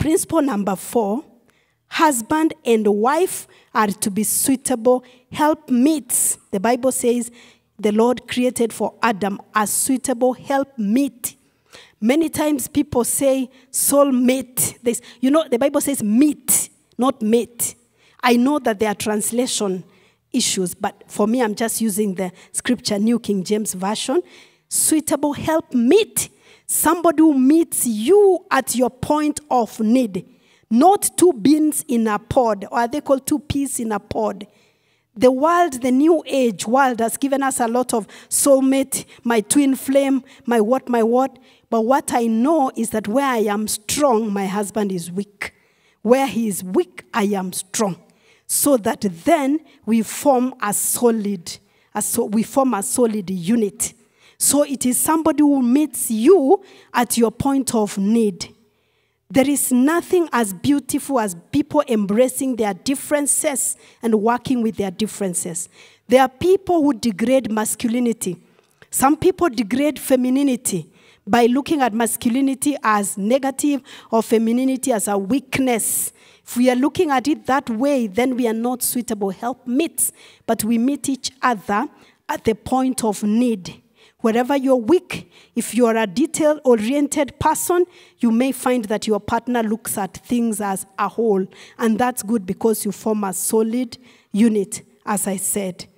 Principle number four husband and wife are to be suitable helpmeets. The Bible says the Lord created for Adam a suitable helpmeet. Many times people say soulmate. This, you know, the Bible says meet, not mate. I know that there are translation issues, but for me, I'm just using the scripture, New King James Version. Suitable helpmeet somebody who meets you at your point of need. Not two beans in a pod, or are they called two peas in a pod? The world, the new age world has given us a lot of soulmate, my twin flame, my what, my what. But what I know is that where I am strong, my husband is weak. Where he is weak, I am strong. So that then we form a solid, a so, we form a solid unit. So it is somebody who meets you at your point of need. There is nothing as beautiful as people embracing their differences and working with their differences. There are people who degrade masculinity. Some people degrade femininity by looking at masculinity as negative or femininity as a weakness. If we are looking at it that way, then we are not suitable help meets, but we meet each other at the point of need. Wherever you're weak, if you're a detail oriented person, you may find that your partner looks at things as a whole. And that's good because you form a solid unit, as I said.